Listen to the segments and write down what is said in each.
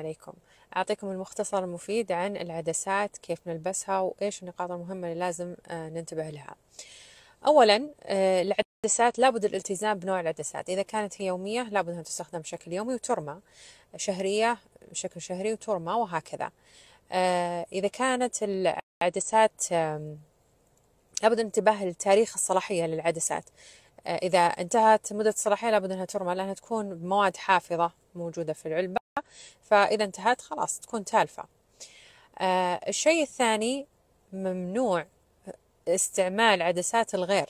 عليكم أعطيكم المختصر المفيد عن العدسات كيف نلبسها وإيش النقاط المهمة اللي لازم آه، ننتبه لها أولا آه، العدسات لابد الالتزام بنوع العدسات إذا كانت هي يومية لابد أنها تستخدم بشكل يومي وترمى شهرية بشكل شهري وترمى وهكذا آه، إذا كانت العدسات لابد انتباه لتاريخ الصلاحية للعدسات إذا انتهت مدة الصلاحية لابد أنها ترمى لأنها تكون مواد حافظة موجودة في العلبة فإذا انتهت خلاص تكون تالفة آه الشيء الثاني ممنوع استعمال عدسات الغير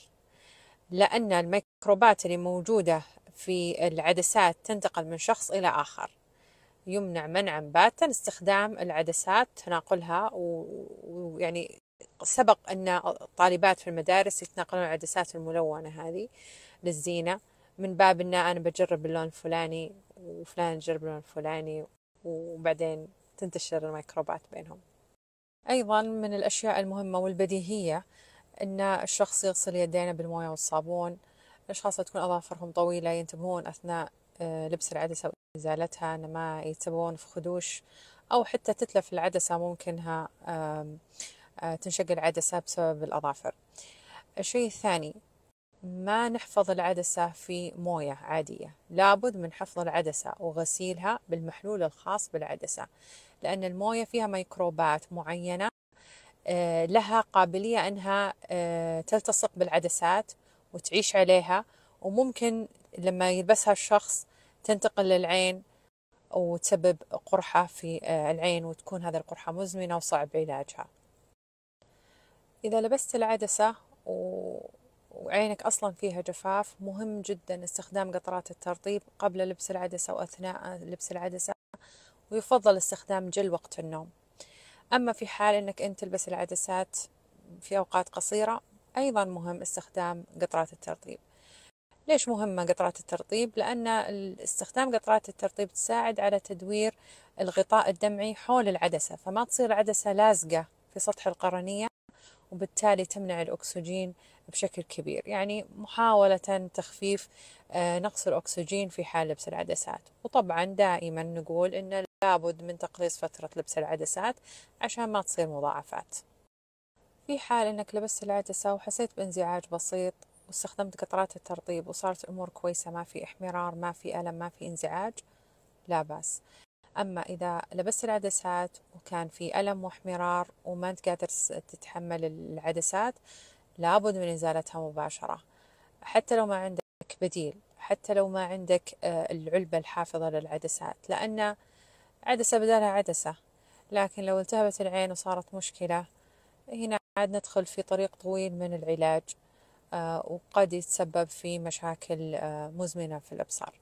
لأن الميكروبات اللي موجودة في العدسات تنتقل من شخص إلى آخر يمنع منعا باتا استخدام العدسات تناقلها ويعني سبق أن الطالبات في المدارس يتناقلون العدسات الملونة هذه للزينة من باب أن أنا بجرب اللون الفلاني وفلان جرب اللون الفلاني وبعدين تنتشر الميكروبات بينهم أيضا من الأشياء المهمة والبديهية أن الشخص يغسل يدينه بالموية والصابون الأشخاص اللي تكون أظافرهم طويلة ينتبهون أثناء آه، لبس العدسة وإزالتها أن ما يتبون في خدوش أو حتى تتلف العدسة ممكنها آه، تنشق العدسة بسبب الأظافر الشيء الثاني ما نحفظ العدسة في موية عادية لابد من حفظ العدسة وغسيلها بالمحلول الخاص بالعدسة لأن الموية فيها ميكروبات معينة آه، لها قابلية أنها آه، تلتصق بالعدسات وتعيش عليها وممكن لما يلبسها الشخص تنتقل للعين وتسبب قرحة في آه، العين وتكون هذه القرحة مزمنة وصعب علاجها إذا لبست العدسة و وعينك أصلا فيها جفاف مهم جدا استخدام قطرات الترطيب قبل لبس العدسة وأثناء لبس العدسة ويفضل استخدام جل وقت النوم أما في حال أنك أنت تلبس العدسات في أوقات قصيرة أيضا مهم استخدام قطرات الترطيب ليش مهمة قطرات الترطيب؟ لأن استخدام قطرات الترطيب تساعد على تدوير الغطاء الدمعي حول العدسة فما تصير العدسة لازقة في سطح القرنية وبالتالي تمنع الأكسجين بشكل كبير يعني محاولة تخفيف آه، نقص الأكسجين في حال لبس العدسات وطبعا دائما نقول أن لابد من تقليص فترة لبس العدسات عشان ما تصير مضاعفات في حال أنك لبست العدسة وحسيت بانزعاج بسيط واستخدمت قطرات الترطيب وصارت الأمور كويسة ما في إحمرار ما في ألم ما في انزعاج لا بأس أما إذا لبست العدسات وكان في ألم واحمرار وما أنت قادر تتحمل العدسات لابد من إزالتها مباشرة حتى لو ما عندك بديل حتى لو ما عندك آه، العلبة الحافظة للعدسات لأن عدسة بدالها عدسة لكن لو التهبت العين وصارت مشكلة هنا عاد ندخل في طريق طويل من العلاج آه، وقد يتسبب في مشاكل آه، مزمنة في الأبصار